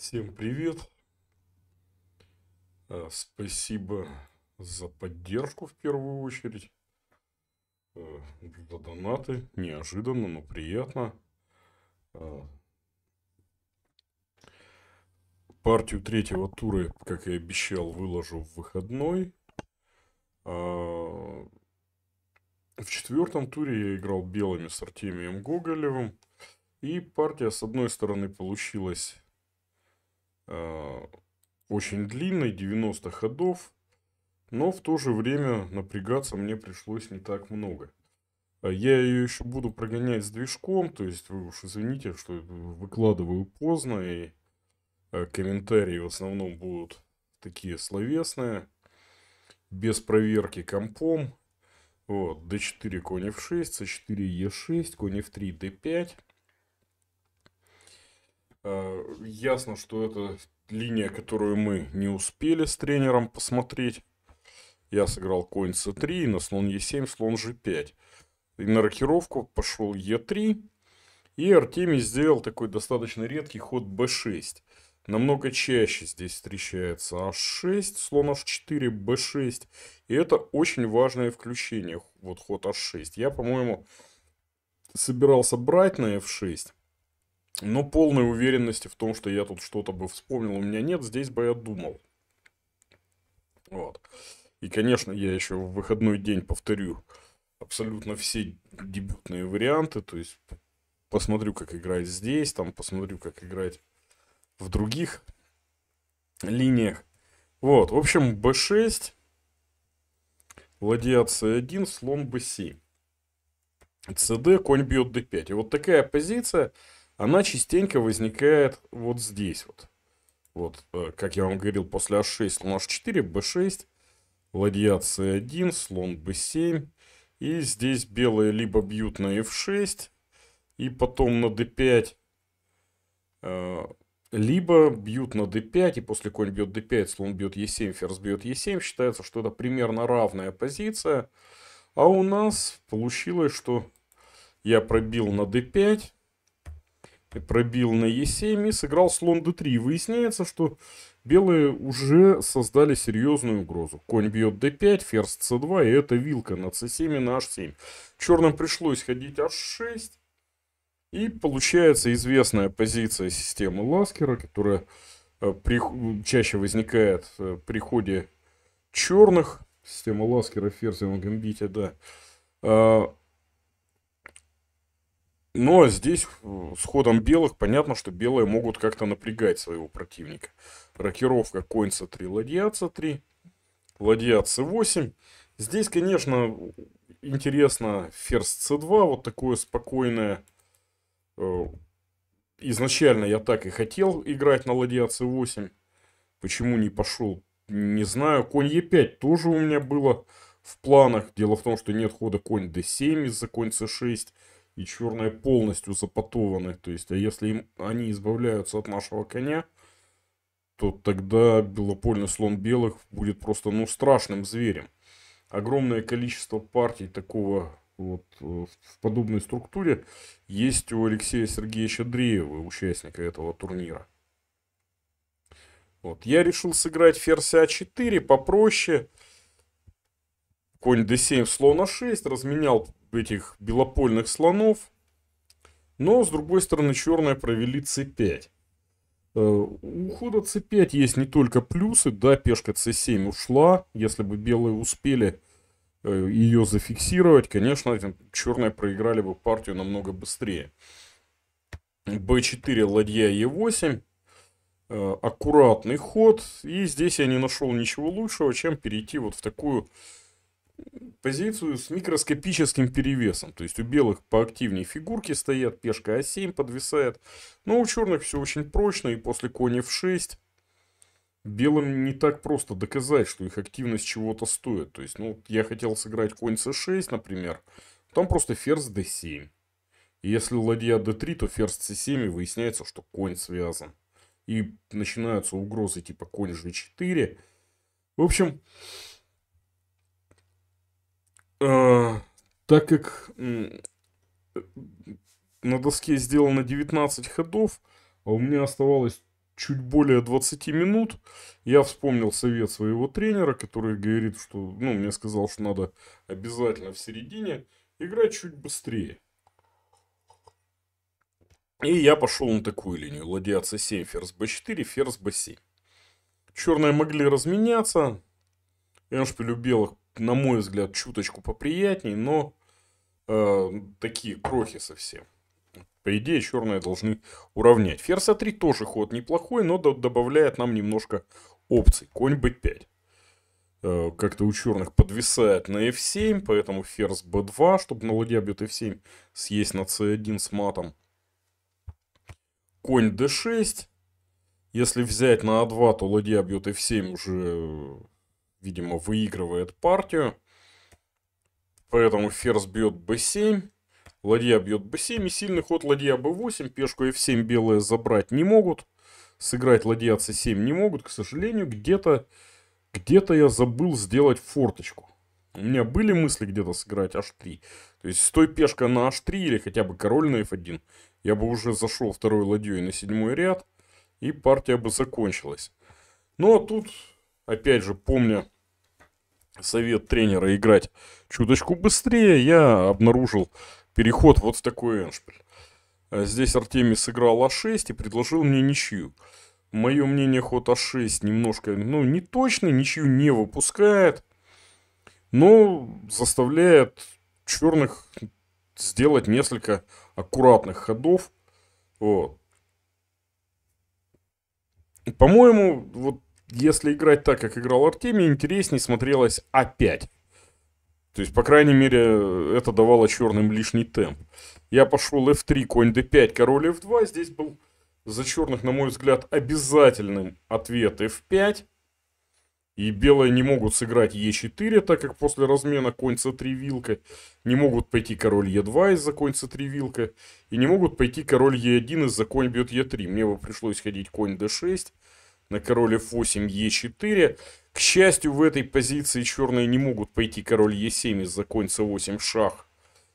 Всем привет! А, спасибо за поддержку в первую очередь, а, за донаты. Неожиданно, но приятно. А, партию третьего тура, как и обещал, выложу в выходной. В четвертом туре я играл белыми с Артемием Гоголевым. И партия, с одной стороны, получилась Э, очень длинной, 90 ходов. Но в то же время напрягаться мне пришлось не так много. А я ее еще буду прогонять с движком, то есть вы уж извините, что выкладываю поздно, и э, комментарии в основном будут такие словесные, без проверки компом. Вот, d4 кони f6, c4 e6, кони f3 d5. А, ясно, что это линия, которую мы не успели с тренером посмотреть. Я сыграл конь c3, на слон e7, слон g5. И на рокировку пошел e3. И Артемий сделал такой достаточно редкий ход b6. Намного чаще здесь встречается h6, слон h4, b6. И это очень важное включение, вот ход h6. Я, по-моему, собирался брать на f6 но полной уверенности в том, что я тут что-то бы вспомнил, у меня нет, здесь бы я думал. Вот. И, конечно, я еще в выходной день повторю абсолютно все дебютные варианты, то есть посмотрю, как играть здесь, там посмотрю, как играть в других линиях. Вот, в общем, b6, ладья c1, слон b7, cd, конь бьет d5. И вот такая позиция, она частенько возникает вот здесь вот. Вот, э, как я вам говорил, после h6 слон h4, b6, ладья c1, слон b7. И здесь белые либо бьют на f6, и потом на d5, э, либо бьют на d5, и после конь бьет d5, слон бьет e7, ферзь бьет e7. Считается, что это примерно равная позиция. А у нас получилось, что я пробил на d5, пробил на Е7 и сыграл слон d3. Выясняется, что белые уже создали серьезную угрозу. Конь бьет d5, ферзь c2, и это вилка на c7 и на h7. Черным пришлось ходить h6. И получается известная позиция системы Ласкера, которая э, при, чаще возникает э, при ходе черных. Система Ласкера, ферзевом гамбите, да а, ну, а здесь э, с ходом белых понятно, что белые могут как-то напрягать своего противника. Рокировка коинца 3, ладья ладьяца 3, ладья c8. Здесь, конечно, интересно ферзь c2, вот такое спокойное. Э, изначально я так и хотел играть на ладья c8. Почему не пошел, не знаю. Конь e5 тоже у меня было в планах. Дело в том, что нет хода конь d7 из-за конь c6 и черные полностью запатованы. То есть, а если им, они избавляются от нашего коня, то тогда белопольный слон белых будет просто ну страшным зверем. Огромное количество партий такого вот э, в подобной структуре есть у Алексея Сергеевича Дреева, участника этого турнира. Вот. Я решил сыграть ферзь А4 попроще. Конь d7, слон А6. Разменял этих белопольных слонов. Но, с другой стороны, черные провели c5. Э, у хода c5 есть не только плюсы, да, пешка c7 ушла, если бы белые успели э, ее зафиксировать, конечно, черные проиграли бы партию намного быстрее. b4, ладья e8, э, аккуратный ход, и здесь я не нашел ничего лучшего, чем перейти вот в такую позицию с микроскопическим перевесом. То есть у белых поактивнее фигурки стоят, пешка А7 подвисает. Но у черных все очень прочно, и после коня в 6 белым не так просто доказать, что их активность чего-то стоит. То есть, ну, я хотел сыграть конь С6, например, там просто ферзь d7. И если ладья d3, то ферзь c7, и выясняется, что конь связан. И начинаются угрозы типа конь g4. В общем, а, так как на доске сделано 19 ходов, а у меня оставалось чуть более 20 минут, я вспомнил совет своего тренера, который говорит, что, ну, мне сказал, что надо обязательно в середине играть чуть быстрее. И я пошел на такую линию. Ладья c7, ферзь b4, ферзь b7. Черные могли разменяться. Эншпиль белых на мой взгляд, чуточку поприятней, но э, такие крохи совсем. По идее, черные должны уравнять. Ферзь А3 тоже ход неплохой, но добавляет нам немножко опций. Конь б 5 Э, Как-то у черных подвисает на f7, поэтому ферзь б 2 чтобы на ладья бьет f7, съесть на c1 с матом. Конь d6. Если взять на а2, то ладья бьет f7 уже э, видимо, выигрывает партию. Поэтому ферзь бьет b7, ладья бьет b7 и сильный ход ладья b8. Пешку f7 белые забрать не могут. Сыграть ладья c7 не могут. К сожалению, где-то где, -то, я забыл сделать форточку. У меня были мысли где-то сыграть h3. То есть, стой пешка на h3 или хотя бы король на f1, я бы уже зашел второй ладьей на седьмой ряд, и партия бы закончилась. Но ну, а тут опять же, помня совет тренера играть чуточку быстрее, я обнаружил переход вот с такой эншпиль. А здесь Артемий сыграл А6 и предложил мне ничью. Мое мнение, ход А6 немножко, ну, не точный, ничью не выпускает, но заставляет черных сделать несколько аккуратных ходов. Вот. По-моему, вот если играть так, как играл Артемий, интересней смотрелось опять. То есть, по крайней мере, это давало черным лишний темп. Я пошел f3, конь d5, король f2. Здесь был за черных, на мой взгляд, обязательным ответ f5. И белые не могут сыграть e4, так как после размена конь c3 вилка. Не могут пойти король e2 из-за конь c3 вилка. И не могут пойти король e1 из-за конь бьет e3. Мне бы пришлось ходить конь d6 на король f8, e4. К счастью, в этой позиции черные не могут пойти король e7 из-за конь c8 шах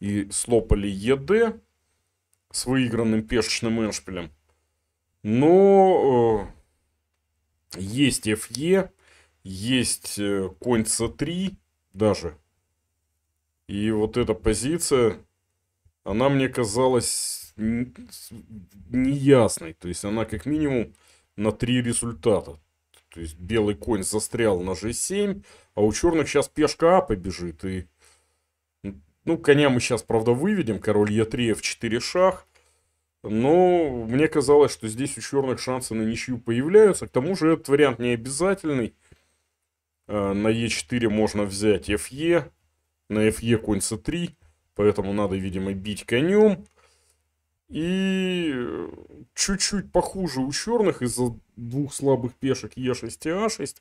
и слопали ед с выигранным пешечным эншпилем. Но э, есть fe, есть э, конь c3 даже. И вот эта позиция, она мне казалась неясной. То есть она как минимум на три результата. То есть белый конь застрял на g7, а у черных сейчас пешка А побежит. И... Ну, коня мы сейчас, правда, выведем. Король Е3, F4 шах. Но мне казалось, что здесь у черных шансы на ничью появляются. К тому же этот вариант не обязательный. А, на Е4 можно взять ФЕ. На ФЕ конь С3. Поэтому надо, видимо, бить конем. И э, чуть-чуть похуже у черных из-за двух слабых пешек Е6 и А6.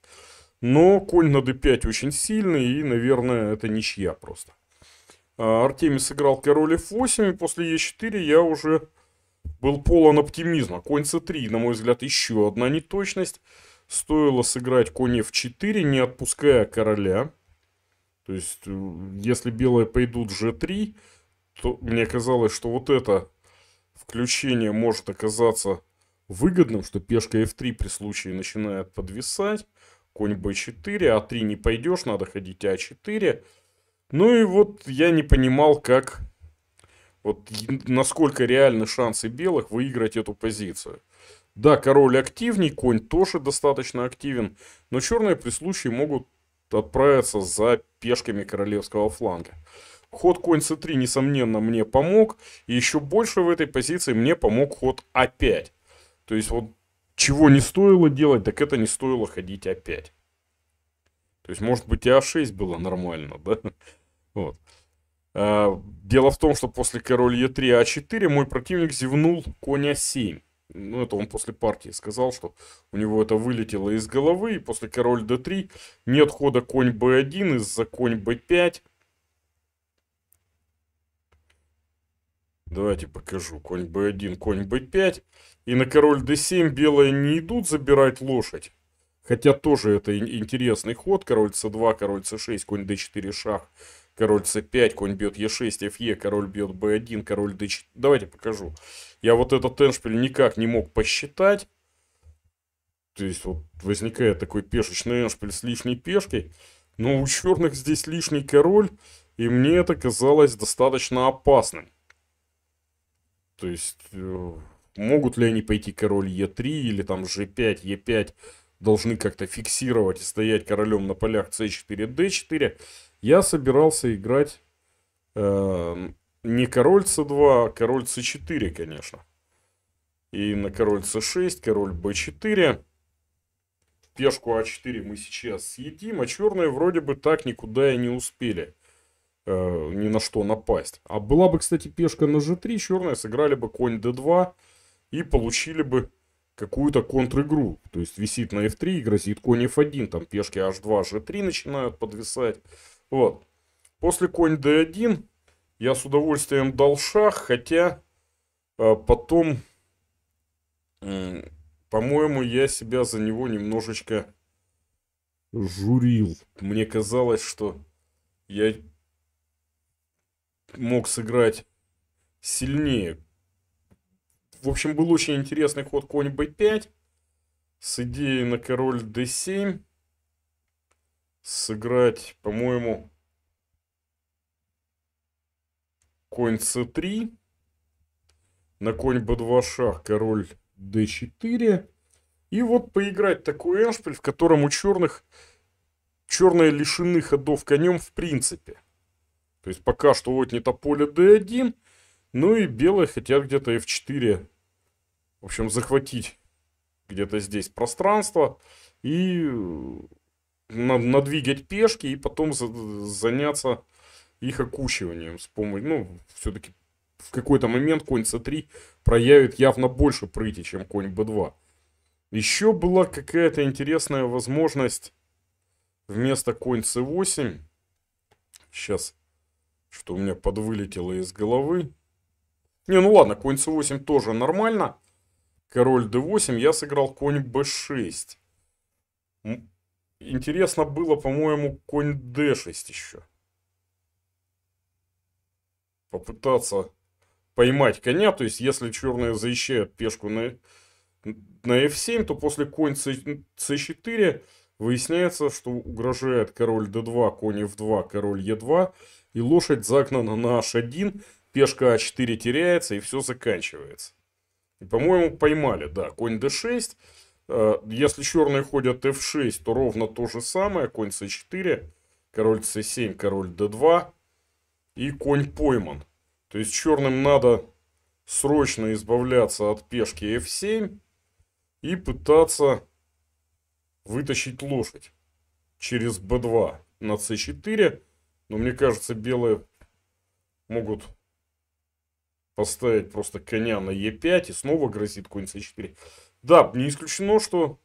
Но конь на d5 очень сильный, и, наверное, это ничья просто. А Артемий сыграл король f8, и после e4 я уже был полон оптимизма. Конь c3, на мой взгляд, еще одна неточность. Стоило сыграть конь f4, не отпуская короля. То есть, э, если белые пойдут g3, то мне казалось, что вот это включение может оказаться выгодным, что пешка f3 при случае начинает подвисать, конь b4, а3 не пойдешь, надо ходить а4. Ну и вот я не понимал, как, вот насколько реальны шансы белых выиграть эту позицию. Да, король активней, конь тоже достаточно активен, но черные при случае могут отправиться за пешками королевского фланга. Ход конь c3, несомненно, мне помог. И еще больше в этой позиции мне помог ход a5. А То есть вот чего не стоило делать, так это не стоило ходить a5. А То есть, может быть, и а6 было нормально, да? Вот. А, дело в том, что после король e3, a 4 мой противник зевнул коня 7. А ну, это он после партии сказал, что у него это вылетело из головы. И после король d3 нет хода конь b1 из-за конь b5. Давайте покажу. Конь b1, конь b5. И на король d7 белые не идут забирать лошадь. Хотя тоже это интересный ход. Король c2, король c6, конь d4, шах. Король c5, конь бьет e6, fe, король бьет b1, король d4. Давайте покажу. Я вот этот эншпиль никак не мог посчитать. То есть вот возникает такой пешечный эншпиль с лишней пешкой. Но у черных здесь лишний король. И мне это казалось достаточно опасным. То есть, э, могут ли они пойти король Е3 или там G5, Е5 должны как-то фиксировать и стоять королем на полях c4, d4. Я собирался играть э, не король c2, а король c4, конечно. И на король c6, король b4. Пешку а4 мы сейчас съедим, а черные вроде бы так никуда и не успели э, ни на что напасть. А была бы, кстати, пешка на g3, черная сыграли бы конь d2 и получили бы какую-то контр-игру. То есть висит на f3 и грозит конь f1, там пешки h2, g3 начинают подвисать. Вот. После конь d1 я с удовольствием дал шах, хотя э, потом, э, по-моему, я себя за него немножечко журил. Мне казалось, что я мог сыграть сильнее. В общем, был очень интересный ход конь b5 с идеей на король d7 сыграть, по-моему, конь c3, на конь b2 шах, король d4. И вот поиграть такой эншпиль, в котором у черных черные лишены ходов конем в принципе. То есть пока что вот отнято поле d1. Ну и белые хотят где-то f4, в общем, захватить где-то здесь пространство и э, надвигать пешки и потом заняться их окучиванием с помощью, ну, все-таки в какой-то момент конь c3 проявит явно больше прыти, чем конь b2. Еще была какая-то интересная возможность вместо конь c8. Сейчас что у меня подвылетело из головы. Не, ну ладно, конь c8 тоже нормально. Король d8, я сыграл конь b6. Интересно было, по-моему, конь d6 еще. Попытаться поймать коня, то есть если черные защищают пешку на, на f7, то после конь c, c4 выясняется, что угрожает король d2, конь f2, король e2 и лошадь загнана на h1, пешка а4 теряется, и все заканчивается. И, по-моему, поймали, да, конь d6. Э, если черные ходят f6, то ровно то же самое, конь c4, король c7, король d2, и конь пойман. То есть черным надо срочно избавляться от пешки f7 и пытаться вытащить лошадь через b2 на c4. Но мне кажется, белые могут поставить просто коня на Е5 и снова грозит конь С4. Да, не исключено, что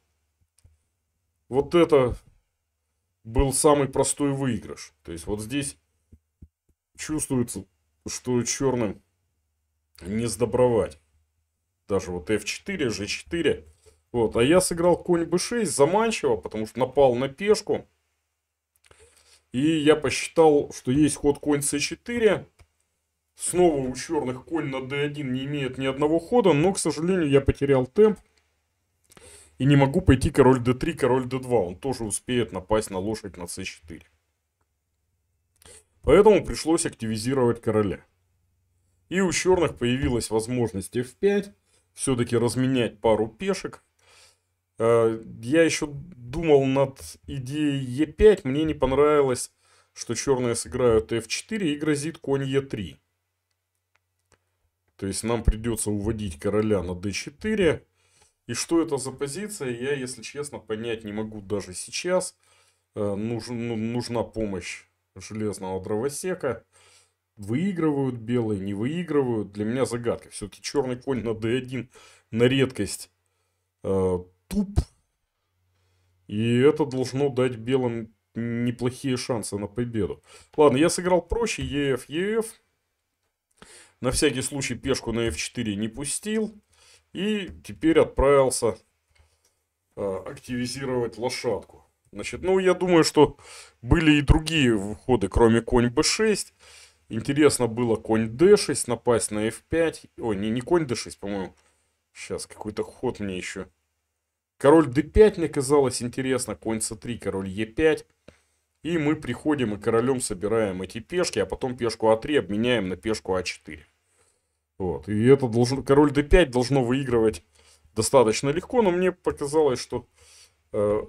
вот это был самый простой выигрыш. То есть вот здесь чувствуется, что черным не сдобровать. Даже вот F4, G4. Вот, а я сыграл конь B6 заманчиво, потому что напал на пешку. И я посчитал, что есть ход конь c4. Снова у черных конь на d1 не имеет ни одного хода, но, к сожалению, я потерял темп. И не могу пойти король d3, король d2. Он тоже успеет напасть на лошадь на c4. Поэтому пришлось активизировать короля. И у черных появилась возможность f5. Все-таки разменять пару пешек. Э, я еще думал над идеей Е5, мне не понравилось, что черные сыграют F4 и грозит конь Е3. То есть нам придется уводить короля на d4. И что это за позиция, я, если честно, понять не могу даже сейчас. Э, ну, нужна помощь железного дровосека. Выигрывают белые, не выигрывают. Для меня загадка. Все-таки черный конь на d1 на редкость э, туп. И это должно дать белым неплохие шансы на победу. Ладно, я сыграл проще. ЕФ, ЕФ. На всякий случай пешку на F4 не пустил. И теперь отправился э, активизировать лошадку. Значит, ну я думаю, что были и другие выходы, кроме конь b6. Интересно было конь d6 напасть на f5. Ой, не, не конь d6, по-моему. Сейчас какой-то ход мне еще Король d5 мне казалось интересно, конь c3, король e5. И мы приходим и королем собираем эти пешки, а потом пешку а3 обменяем на пешку а4. Вот. И это должен... король d5 должно выигрывать достаточно легко, но мне показалось, что э,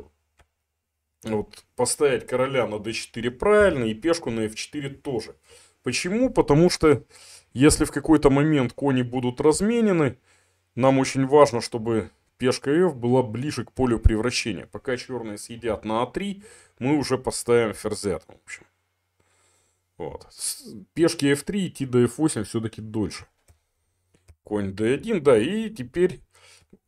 вот, поставить короля на d4 правильно и пешку на f4 тоже. Почему? Потому что если в какой-то момент кони будут разменены, нам очень важно, чтобы Пешка F была ближе к полю превращения. Пока черные съедят на А3, мы уже поставим ферзет, в общем. Вот. С пешки F3 идти до F8 все-таки дольше. Конь D1, да, и теперь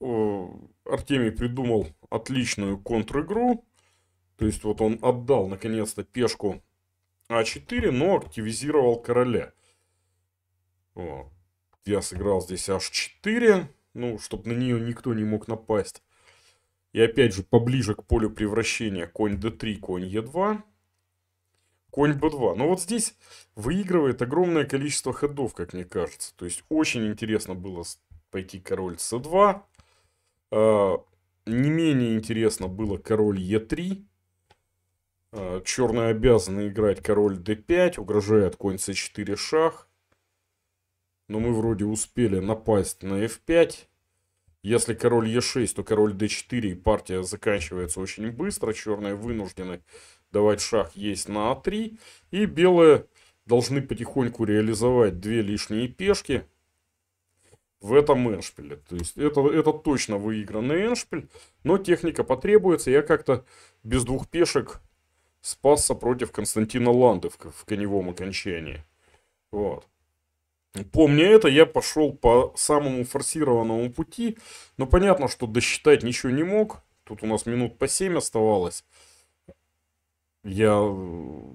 э, Артемий придумал отличную контр-игру. То есть вот он отдал наконец-то пешку А4, но активизировал короля. Вот. Я сыграл здесь H4 ну, чтобы на нее никто не мог напасть. И опять же, поближе к полю превращения конь d3, конь e2, конь b2. Но вот здесь выигрывает огромное количество ходов, как мне кажется. То есть, очень интересно было пойти король c2. А, не менее интересно было король e3. А, Черные обязаны играть король d5, угрожает конь c4 шах. Но ну, мы вроде успели напасть на f5. Если король e6, то король d4, и партия заканчивается очень быстро. Черные вынуждены давать шах есть на a а 3 И белые должны потихоньку реализовать две лишние пешки в этом эншпиле. То есть это, это точно выигранный эншпиль, но техника потребуется. Я как-то без двух пешек спасся против Константина Ланды в коневом окончании. Вот. Помня это, я пошел по самому форсированному пути. Но понятно, что досчитать ничего не мог. Тут у нас минут по 7 оставалось. Я э,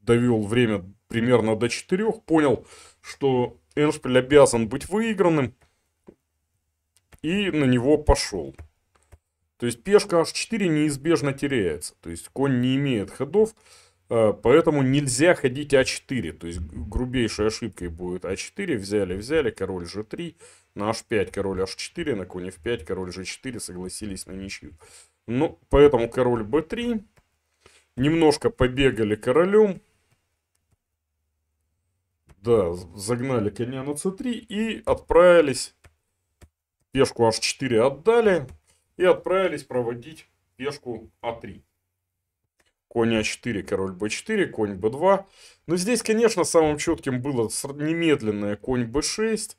довел время примерно до 4. Понял, что Эншпиль обязан быть выигранным. И на него пошел. То есть пешка h4 неизбежно теряется. То есть конь не имеет ходов. Э, поэтому нельзя ходить А4, то есть грубейшей ошибкой будет А4, взяли, взяли, король G3, на H5, король H4, на коне F5, король G4, согласились на ничью. Ну, поэтому король B3, немножко побегали королем, да, загнали коня на c3 и отправились, пешку h4 отдали и отправились проводить пешку а3 конь а4, король b4, конь b2. Но здесь, конечно, самым четким было немедленное конь b6.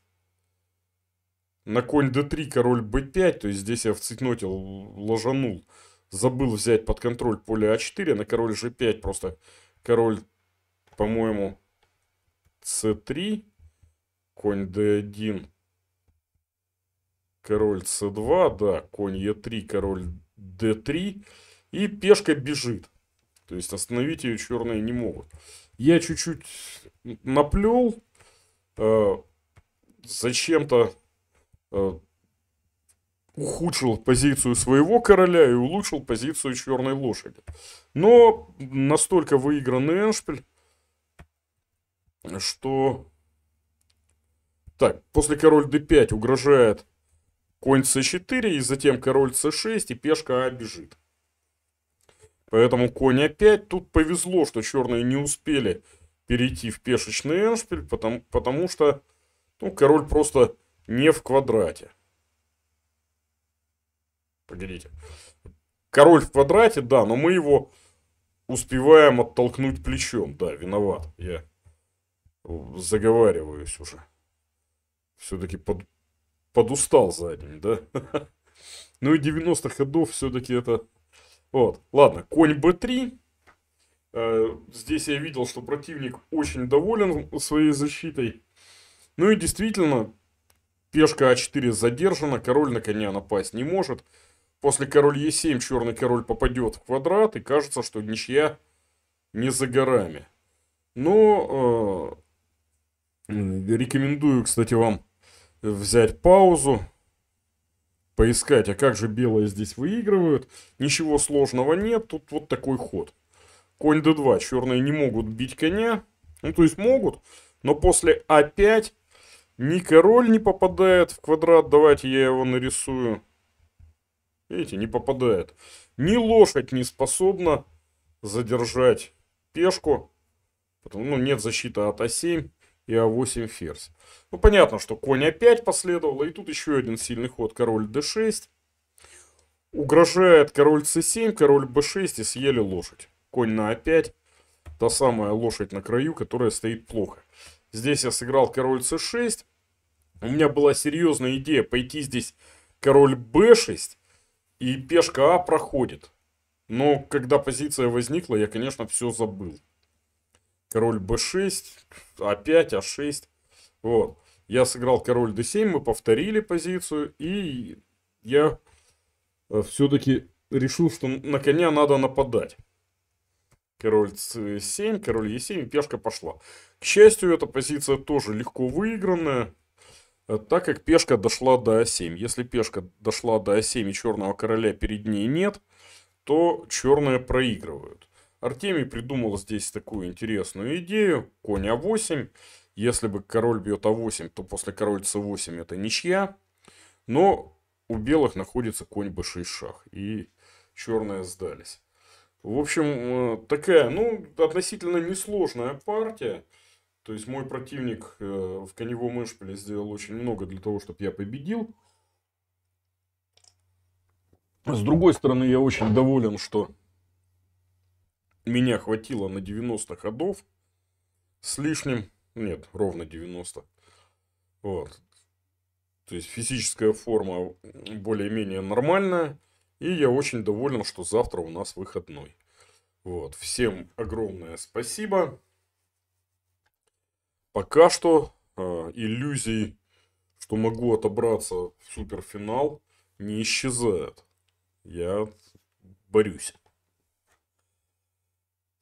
На конь d3, король b5, то есть здесь я в цитноте ложанул. Забыл взять под контроль поле а4, на король g5 просто король, по-моему, c3, конь d1, король c2, да, конь e3, король d3. И пешка бежит. То есть остановить ее черные не могут. Я чуть-чуть наплел, э, зачем-то э, ухудшил позицию своего короля и улучшил позицию черной лошади. Но настолько выигранный Эншпиль, что... Так, после король d5 угрожает конь c4, и затем король c6, и пешка а бежит. Поэтому конь опять. Тут повезло, что черные не успели перейти в пешечный эншпиль, потому, потому что ну, король просто не в квадрате. Погодите. Король в квадрате, да, но мы его успеваем оттолкнуть плечом. Да, виноват. Я заговариваюсь уже. Все-таки под, подустал за день, да? Ну и 90 ходов все-таки это вот, ладно, конь b3. Э, здесь я видел, что противник очень доволен своей защитой. Ну и действительно, пешка а4 задержана, король на коня напасть не может. После король e 7 черный король попадет в квадрат, и кажется, что ничья не за горами. Но э, рекомендую, кстати, вам взять паузу, поискать, а как же белые здесь выигрывают. Ничего сложного нет, тут вот такой ход. Конь d2, черные не могут бить коня, ну то есть могут, но после a5 ни король не попадает в квадрат, давайте я его нарисую. Видите, не попадает. Ни лошадь не способна задержать пешку, потому ну, нет защиты от а7 и А8 ферзь. Ну, понятно, что конь А5 последовало, и тут еще один сильный ход, король d6. Угрожает король c7, король b6 и съели лошадь. Конь на a5, та самая лошадь на краю, которая стоит плохо. Здесь я сыграл король c6. У меня была серьезная идея пойти здесь король b6, и пешка а проходит. Но когда позиция возникла, я, конечно, все забыл король b6, a5, a6. Вот. Я сыграл король d7, мы повторили позицию, и я э, все-таки решил, что на коня надо нападать. Король c7, король e7, пешка пошла. К счастью, эта позиция тоже легко выигранная, э, так как пешка дошла до a7. А Если пешка дошла до a7 а и черного короля перед ней нет, то черные проигрывают. Артемий придумал здесь такую интересную идею. Конь А8. Если бы король бьет А8, то после король С8 это ничья. Но у белых находится конь Б6 шах. И черные сдались. В общем, э, такая, ну, относительно несложная партия. То есть мой противник э, в коневом эшпиле сделал очень много для того, чтобы я победил. С другой стороны, я очень доволен, что меня хватило на 90 ходов с лишним. Нет, ровно 90. Вот. То есть физическая форма более-менее нормальная. И я очень доволен, что завтра у нас выходной. Вот. Всем огромное спасибо. Пока что э, иллюзий, что могу отобраться в суперфинал, не исчезают Я борюсь.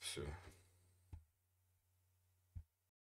Все.